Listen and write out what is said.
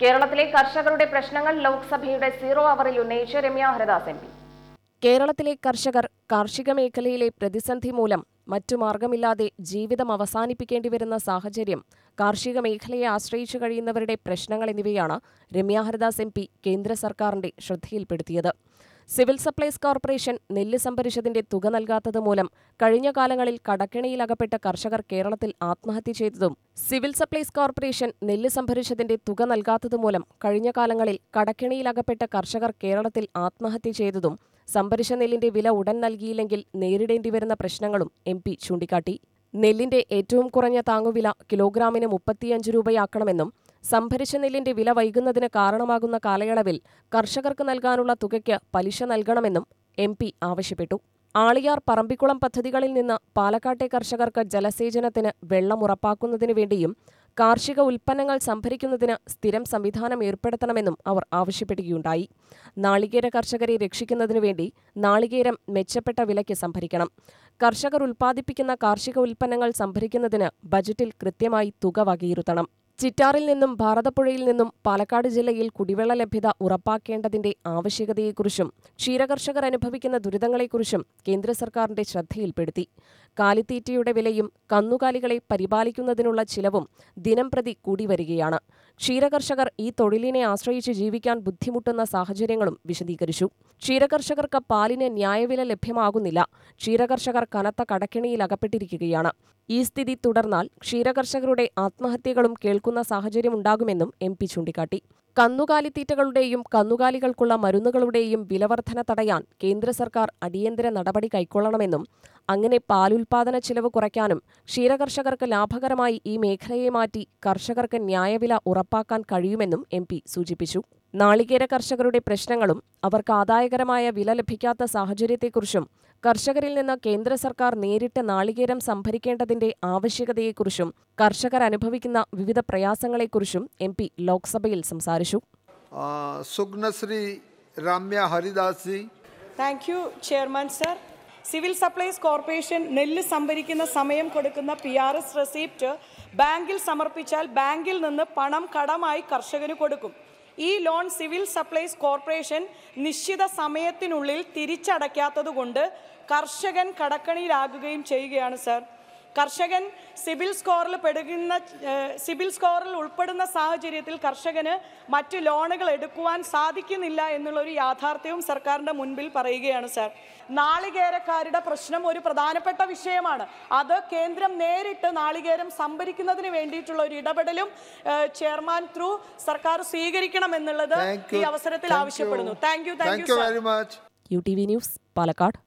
കേരളത്തിലെ കർഷകരുടെ പ്രശ്നങ്ങൾ ലോക്സഭയുടെ സീറോ അവറിൽ ഉന്നയിച്ച് രമ്യ ഹരിദാസ് എം പി കേരളത്തിലെ കർഷകർ കാർഷിക മേഖലയിലെ പ്രതിസന്ധി മൂലം മറ്റു മാർഗമില്ലാതെ ജീവിതം അവസാനിപ്പിക്കേണ്ടി വരുന്ന സാഹചര്യം കാർഷിക മേഖലയെ ആശ്രയിച്ചു കഴിയുന്നവരുടെ പ്രശ്നങ്ങൾ എന്നിവയാണ് രമ്യ എം പി കേന്ദ്ര സർക്കാരിന്റെ ശ്രദ്ധയിൽപ്പെടുത്തിയത് സിവിൽ സപ്ലൈസ് കോർപ്പറേഷൻ നെല്ല് സംഭരിച്ചതിന്റെ തുക നൽകാത്തത് മൂലം കഴിഞ്ഞ കാലങ്ങളിൽ കടക്കിണിയിലകപ്പെട്ട കർഷകർ കേരളത്തിൽ ആത്മഹത്യ ചെയ്തതും സിവിൽ സപ്ലൈസ് കോർപ്പറേഷൻ നെല്ല് സംഭരിച്ചതിന്റെ തുക നൽകാത്തത് മൂലം കഴിഞ്ഞ കാലങ്ങളിൽ കടക്കിണിയിലകപ്പെട്ട കർഷകർ കേരളത്തിൽ ആത്മഹത്യ ചെയ്തതും സംഭരിച്ച നെല്ലിന്റെ വില ഉടൻ നൽകിയില്ലെങ്കിൽ നേരിടേണ്ടി വരുന്ന പ്രശ്നങ്ങളും എം പി ചൂണ്ടിക്കാട്ടി നെല്ലിന്റെ ഏറ്റവും കുറഞ്ഞ താങ്ങുവില കിലോഗ്രാമിന് മുപ്പത്തിയഞ്ച് രൂപയാക്കണമെന്നും സംഭരിച്ച നെല്ലിന്റെ വില വൈകുന്നതിന് കാരണമാകുന്ന കാലയളവിൽ കർഷകർക്ക് നൽകാനുള്ള തുകയ്ക്ക് പലിശ നൽകണമെന്നും എം ആവശ്യപ്പെട്ടു ആളിയാർ പറമ്പിക്കുളം പദ്ധതികളിൽ നിന്ന് പാലക്കാട്ടെ കർഷകർക്ക് ജലസേചനത്തിന് വെള്ളം ഉറപ്പാക്കുന്നതിനു വേണ്ടിയും കാർഷിക ഉൽപ്പന്നങ്ങൾ സംഭരിക്കുന്നതിന് സ്ഥിരം സംവിധാനം ഏർപ്പെടുത്തണമെന്നും അവർ ആവശ്യപ്പെടുകയുണ്ടായി നാളികേര കർഷകരെ രക്ഷിക്കുന്നതിനു വേണ്ടി നാളികേരം മെച്ചപ്പെട്ട വിലയ്ക്ക് സംഭരിക്കണം കർഷകർ ഉൽപ്പാദിപ്പിക്കുന്ന കാർഷിക ഉൽപ്പന്നങ്ങൾ സംഭരിക്കുന്നതിന് ബജറ്റിൽ കൃത്യമായി തുക വകയിരുത്തണം ചിറ്റാറിൽ നിന്നും ഭാരതപ്പുഴയിൽ നിന്നും പാലക്കാട് ജില്ലയിൽ കുടിവെള്ള ലഭ്യത ഉറപ്പാക്കേണ്ടതിന്റെ ആവശ്യകതയെക്കുറിച്ചും ക്ഷീരകർഷകർ അനുഭവിക്കുന്ന ദുരിതങ്ങളെക്കുറിച്ചും കേന്ദ്ര സർക്കാരിന്റെ ശ്രദ്ധയിൽപ്പെടുത്തി കാലിത്തീറ്റയുടെ വിലയും കന്നുകാലികളെ പരിപാലിക്കുന്നതിനുള്ള ചിലവും ദിനംപ്രതി കൂടിവരികയാണ് ക്ഷീരകർഷകർ ഈ തൊഴിലിനെ ആശ്രയിച്ച് ജീവിക്കാൻ ബുദ്ധിമുട്ടുന്ന സാഹചര്യങ്ങളും വിശദീകരിച്ചു ക്ഷീരകർഷകർക്ക് പാലിന് ന്യായവില ലഭ്യമാകുന്നില്ല ക്ഷീരകർഷകർ കനത്ത കടക്കിണിയിൽ അകപ്പെട്ടിരിക്കുകയാണ് ഈ സ്ഥിതി തുടർന്നാൽ ക്ഷീരകർഷകരുടെ ആത്മഹത്യകളും കേൾക്കുന്ന സാഹചര്യമുണ്ടാകുമെന്നും എം പി ചൂണ്ടിക്കാട്ടി കന്നുകാലിത്തീറ്റകളുടെയും കന്നുകാലികൾക്കുള്ള മരുന്നുകളുടെയും വിലവർധന തടയാൻ കേന്ദ്ര സർക്കാർ അടിയന്തര നടപടി കൈക്കൊള്ളണമെന്നും അങ്ങനെ പാലുൽപാദന ചിലവ് കുറയ്ക്കാനും ക്ഷീരകർഷകർക്ക് ലാഭകരമായി ഈ മേഖലയെ മാറ്റി കർഷകർക്ക് ന്യായവില ഉറപ്പാക്കാൻ കഴിയുമെന്നും എം സൂചിപ്പിച്ചു നാളികേര കർഷകരുടെ പ്രശ്നങ്ങളും അവർക്ക് ആദായകരമായ വില ലഭിക്കാത്ത സാഹചര്യത്തെക്കുറിച്ചും കർഷകരിൽ നിന്ന് കേന്ദ്ര സർക്കാർ നേരിട്ട് നാളികേരം സംഭരിക്കേണ്ടതിന്റെ ആവശ്യകതയെക്കുറിച്ചും കർഷകർ അനുഭവിക്കുന്ന വിവിധ പ്രയാസങ്ങളെക്കുറിച്ചും എം പി ലോക്സഭയിൽ സംസാരിച്ചു സുഗ്നശ്രീ രമ്യ ഹരിദാസി thank you chairman sir civil supplies corporation നെല്ല് സംഭരിക്കുന്ന സമയം കൊടുക്കുന്ന പി ആർ എസ് റെസീപ്റ്റ് ബാങ്കിൽ സമർപ്പിച്ചാൽ ബാങ്കിൽ നിന്ന് പണം കടമായി കർഷകന് കൊടുക്കും ഈ ലോൺ സിവിൽ സപ്ലൈസ് കോർപ്പറേഷൻ നിശ്ചിത സമയത്തിനുള്ളിൽ തിരിച്ചടയ്ക്കാത്തത് കർഷകൻ കടക്കണിയിലാകുകയും ചെയ്യുകയാണ് സാർ കർഷകൻ സിബിൽ സ്കോറിൽ പെടുകുന്ന സിബിൽ സ്കോറിൽ ഉൾപ്പെടുന്ന സാഹചര്യത്തിൽ കർഷകന് മറ്റ് ലോണുകൾ എടുക്കുവാൻ സാധിക്കുന്നില്ല എന്നുള്ളൊരു യാഥാർത്ഥ്യവും സർക്കാരിൻ്റെ മുൻപിൽ പറയുകയാണ് സാർ നാളികേരക്കാരുടെ പ്രശ്നം ഒരു പ്രധാനപ്പെട്ട വിഷയമാണ് അത് കേന്ദ്രം നേരിട്ട് നാളികേരം സംഭരിക്കുന്നതിന് വേണ്ടിയിട്ടുള്ള ഒരു ഇടപെടലും ചെയർമാൻ ത്രൂ സർക്കാർ സ്വീകരിക്കണം എന്നുള്ളത് ഈ അവസരത്തിൽ ആവശ്യപ്പെടുന്നു thank you thank you very much U T V news Palakkad